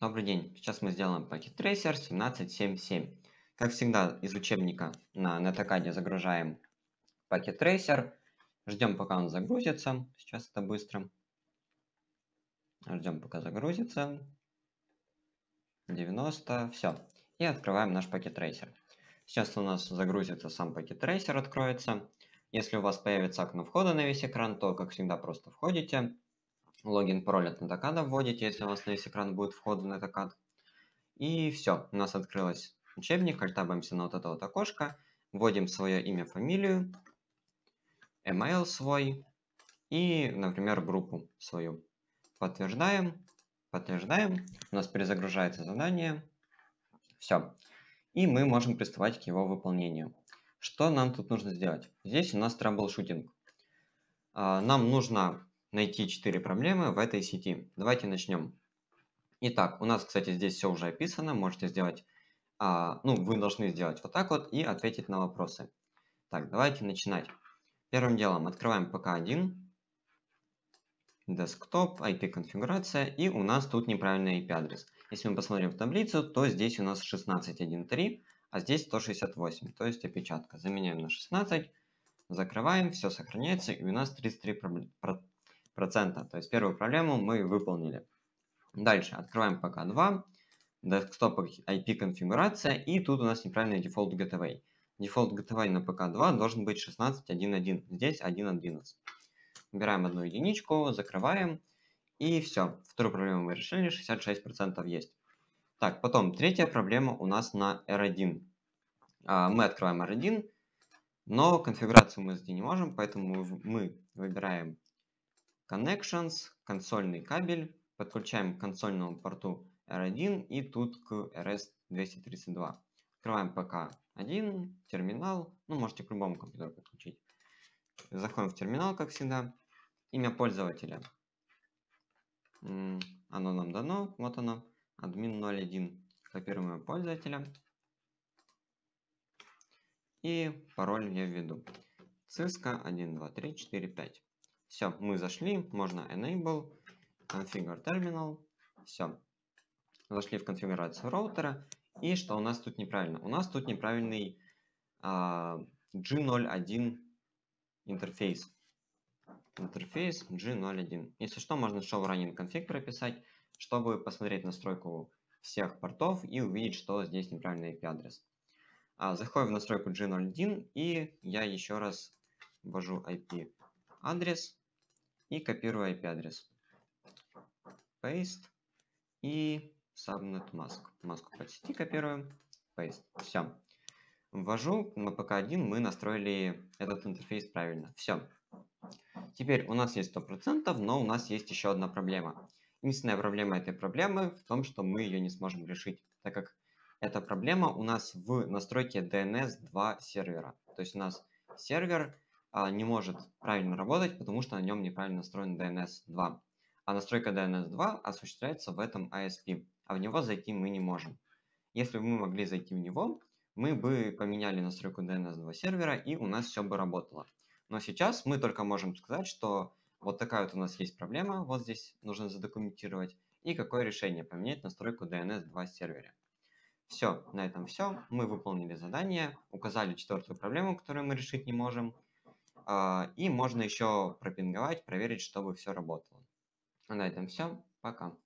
Добрый день, сейчас мы сделаем пакет трейсер 1777. Как всегда из учебника на натакаде загружаем пакет трейсер, ждем пока он загрузится, сейчас это быстро. Ждем пока загрузится, 90, все. И открываем наш пакет трейсер. Сейчас у нас загрузится сам пакет трейсер, откроется. Если у вас появится окно входа на весь экран, то, как всегда, просто входите, логин, пароль от натакада вводите, если у вас на весь экран будет вход в натакад, И все, у нас открылось учебник, альтабаемся на вот это вот окошко, вводим свое имя, фамилию, email свой и, например, группу свою. Подтверждаем, подтверждаем, у нас перезагружается задание, все. И мы можем приступать к его выполнению. Что нам тут нужно сделать? Здесь у нас troubleshooting. А, нам нужно найти 4 проблемы в этой сети. Давайте начнем. Итак, у нас, кстати, здесь все уже описано. Можете сделать, а, ну, вы должны сделать вот так вот и ответить на вопросы. Так, давайте начинать. Первым делом открываем ПК-1, десктоп, IP-конфигурация, и у нас тут неправильный IP-адрес. Если мы посмотрим в таблицу, то здесь у нас 16.1.3, а здесь 168, то есть опечатка. Заменяем на 16, закрываем, все сохраняется, и у нас 33 проблемы процента. То есть первую проблему мы выполнили. Дальше открываем PK2, десктоп IP конфигурация, и тут у нас неправильный дефолт gateway. Дефолт gateway на пк 2 должен быть 16.1.1, здесь 1.11. Убираем одну единичку, закрываем, и все. Вторую проблему мы решили, 66% есть. Так, потом третья проблема у нас на R1. А, мы открываем R1, но конфигурацию мы здесь не можем, поэтому мы выбираем Connections, консольный кабель, подключаем к консольному порту R1 и тут к RS-232. Открываем ПК-1, терминал, ну можете к любому компьютеру подключить. Заходим в терминал, как всегда. Имя пользователя. Оно нам дано, вот оно, админ 01. Копируем имя пользователя. И пароль я введу. Cisco 1, 2, 3, 4, 5. Все, мы зашли, можно enable, configure terminal, все. Зашли в конфигурацию роутера, и что у нас тут неправильно? У нас тут неправильный а, G01 интерфейс. Интерфейс G01. Если что, можно show running config прописать, чтобы посмотреть настройку всех портов и увидеть, что здесь неправильный IP-адрес. А, заходим в настройку G01, и я еще раз ввожу IP-адрес и копирую IP-адрес. Paste и subnet mask. Маску под сети копируем. Paste. Все. Ввожу на ПК-1, мы настроили этот интерфейс правильно. Все. Теперь у нас есть 100%, но у нас есть еще одна проблема. Единственная проблема этой проблемы в том, что мы ее не сможем решить, так как эта проблема у нас в настройке DNS 2 сервера. То есть у нас сервер а, не может правильно работать, потому что на нем неправильно настроен DNS2. А настройка DNS2 осуществляется в этом ISP, а в него зайти мы не можем. Если бы мы могли зайти в него, мы бы поменяли настройку DNS2 сервера, и у нас все бы работало. Но сейчас мы только можем сказать, что вот такая вот у нас есть проблема, вот здесь нужно задокументировать, и какое решение поменять настройку DNS2 сервера. Все, на этом все. Мы выполнили задание, указали четвертую проблему, которую мы решить не можем, а, и можно еще пропинговать, проверить, чтобы все работало. На этом все. Пока.